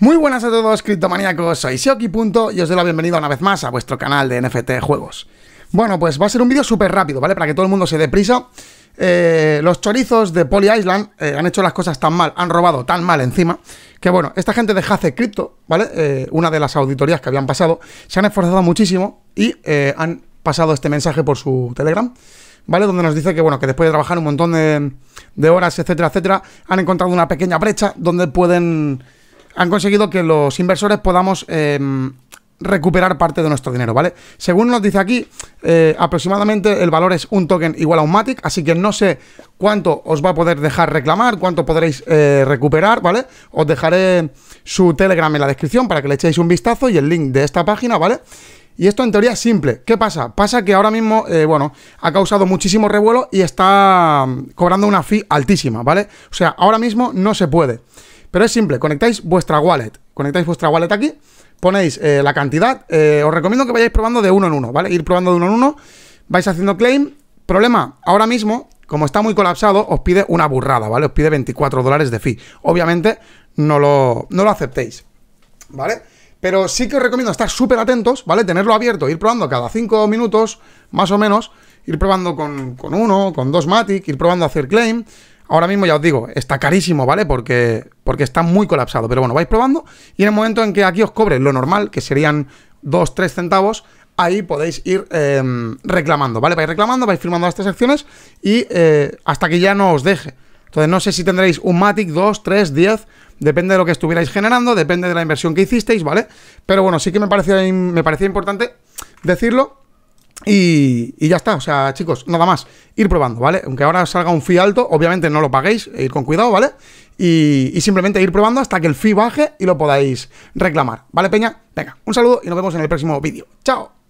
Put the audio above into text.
Muy buenas a todos, criptomaníacos. Soy Sioki. y os doy la bienvenida una vez más a vuestro canal de NFT Juegos. Bueno, pues va a ser un vídeo súper rápido, ¿vale? Para que todo el mundo se dé prisa. Eh, los chorizos de Poly Island eh, han hecho las cosas tan mal, han robado tan mal encima, que bueno, esta gente de Hace Crypto, ¿vale? Eh, una de las auditorías que habían pasado, se han esforzado muchísimo y han pasado este mensaje por su Telegram. ¿vale? Donde nos dice que, bueno, que después de trabajar un montón de, horas, etcétera, etcétera, han encontrado una pequeña brecha donde pueden han conseguido que los inversores podamos em, recuperar parte de nuestro dinero, ¿vale? Según nos dice aquí, eh, aproximadamente el valor es un token igual a un Matic, así que no sé cuánto os va a poder dejar reclamar, cuánto podréis eh, recuperar, ¿vale? Os dejaré su Telegram en la descripción para que le echéis un vistazo y el link de esta página, ¿vale? Y esto en teoría es simple. ¿Qué pasa? Pasa que ahora mismo, eh, bueno, ha causado muchísimo revuelo y está em, cobrando una fee altísima, ¿vale? O sea, ahora mismo no se puede. Pero es simple, conectáis vuestra wallet. Conectáis vuestra wallet aquí, ponéis eh, la cantidad. Eh, os recomiendo que vayáis probando de uno en uno, ¿vale? Ir probando de uno en uno, vais haciendo claim. Problema, ahora mismo, como está muy colapsado, os pide una burrada, ¿vale? Os pide 24 dólares de fee. Obviamente, no lo, lo aceptéis, ¿vale? Pero sí que os recomiendo estar súper atentos, ¿vale? Tenerlo abierto, ir probando cada 5 minutos, más o menos, ir probando con, con uno, con dos Matic, ir probando a hacer claim, Ahora mismo ya os digo, está carísimo, ¿vale? Porque, porque está muy colapsado. Pero bueno, vais probando y en el momento en que aquí os cobre lo normal, que serían 2, 3 centavos, ahí podéis ir em, reclamando, ¿vale? Vais reclamando, vais firmando estas acciones y eh, hasta que ya no os deje. Entonces no sé si tendréis un Matic, 2, 3, 10, depende de lo que estuvierais generando, depende de la inversión que hicisteis, ¿vale? Pero bueno, sí que me parecía, me parecía importante decirlo y, ya está, o sea, chicos, nada más, ir probando, ¿vale? Aunque ahora salga un fee alto, obviamente no lo paguéis, ir con cuidado, ¿vale? Y, y simplemente ir probando hasta que el fee baje y lo podáis reclamar, ¿vale, Peña? Venga, un saludo y nos vemos en el próximo vídeo. ¡Chao!